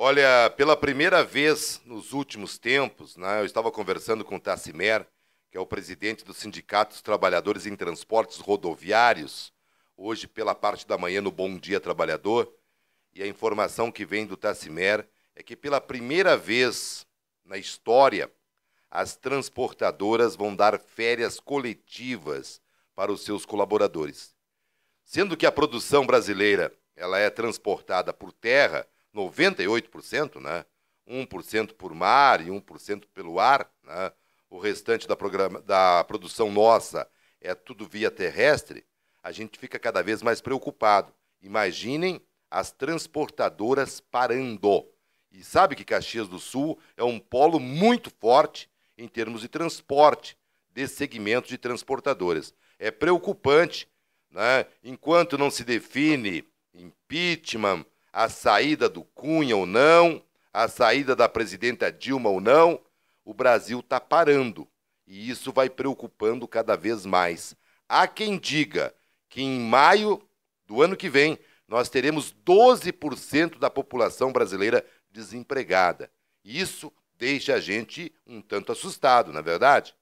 Olha, pela primeira vez nos últimos tempos, né, eu estava conversando com o Tassimer, que é o presidente do Sindicato dos Trabalhadores em Transportes Rodoviários, hoje pela parte da manhã no Bom Dia Trabalhador, e a informação que vem do Tassimer é que pela primeira vez na história, as transportadoras vão dar férias coletivas para os seus colaboradores. Sendo que a produção brasileira, ela é transportada por terra, 98%, né? 1% por mar e 1% pelo ar, né? o restante da, programa, da produção nossa é tudo via terrestre, a gente fica cada vez mais preocupado. Imaginem as transportadoras parando. E sabe que Caxias do Sul é um polo muito forte em termos de transporte, de segmentos de transportadoras. É preocupante, né? enquanto não se define impeachment, a saída do Cunha ou não, a saída da presidenta Dilma ou não, o Brasil está parando. E isso vai preocupando cada vez mais. Há quem diga que em maio do ano que vem nós teremos 12% da população brasileira desempregada. Isso deixa a gente um tanto assustado, na é verdade?